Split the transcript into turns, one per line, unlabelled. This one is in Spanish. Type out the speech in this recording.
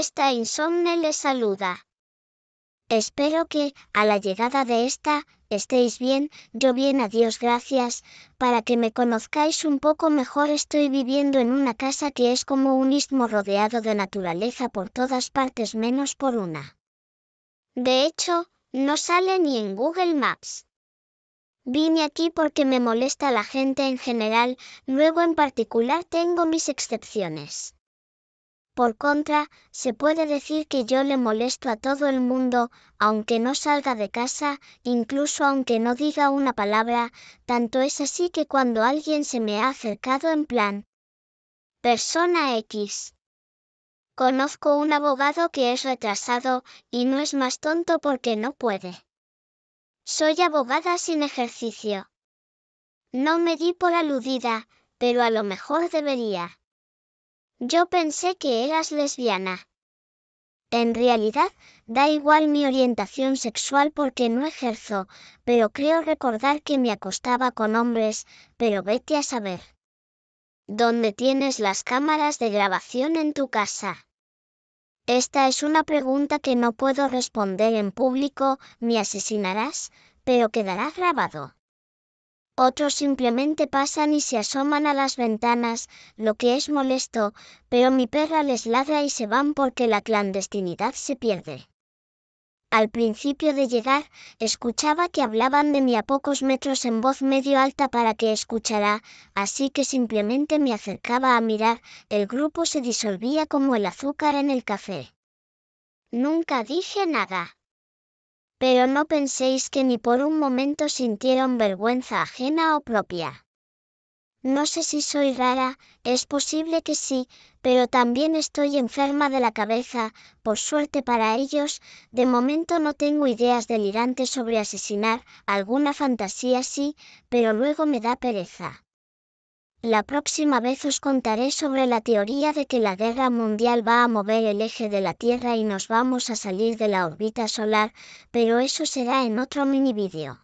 Esta insomne le saluda. Espero que, a la llegada de esta, estéis bien, yo bien a Dios gracias, para que me conozcáis un poco mejor estoy viviendo en una casa que es como un istmo rodeado de naturaleza por todas partes menos por una. De hecho, no sale ni en Google Maps. Vine aquí porque me molesta la gente en general, luego en particular tengo mis excepciones. Por contra, se puede decir que yo le molesto a todo el mundo, aunque no salga de casa, incluso aunque no diga una palabra, tanto es así que cuando alguien se me ha acercado en plan, persona X. Conozco un abogado que es retrasado, y no es más tonto porque no puede. Soy abogada sin ejercicio. No me di por aludida, pero a lo mejor debería. Yo pensé que eras lesbiana. En realidad, da igual mi orientación sexual porque no ejerzo, pero creo recordar que me acostaba con hombres, pero vete a saber. ¿Dónde tienes las cámaras de grabación en tu casa? Esta es una pregunta que no puedo responder en público, me asesinarás, pero quedará grabado. Otros simplemente pasan y se asoman a las ventanas, lo que es molesto, pero mi perra les ladra y se van porque la clandestinidad se pierde. Al principio de llegar, escuchaba que hablaban de mí a pocos metros en voz medio alta para que escuchara, así que simplemente me acercaba a mirar, el grupo se disolvía como el azúcar en el café. Nunca dije nada pero no penséis que ni por un momento sintieron vergüenza ajena o propia. No sé si soy rara, es posible que sí, pero también estoy enferma de la cabeza, por suerte para ellos, de momento no tengo ideas delirantes sobre asesinar, alguna fantasía sí, pero luego me da pereza. La próxima vez os contaré sobre la teoría de que la guerra mundial va a mover el eje de la Tierra y nos vamos a salir de la órbita solar, pero eso será en otro mini vídeo.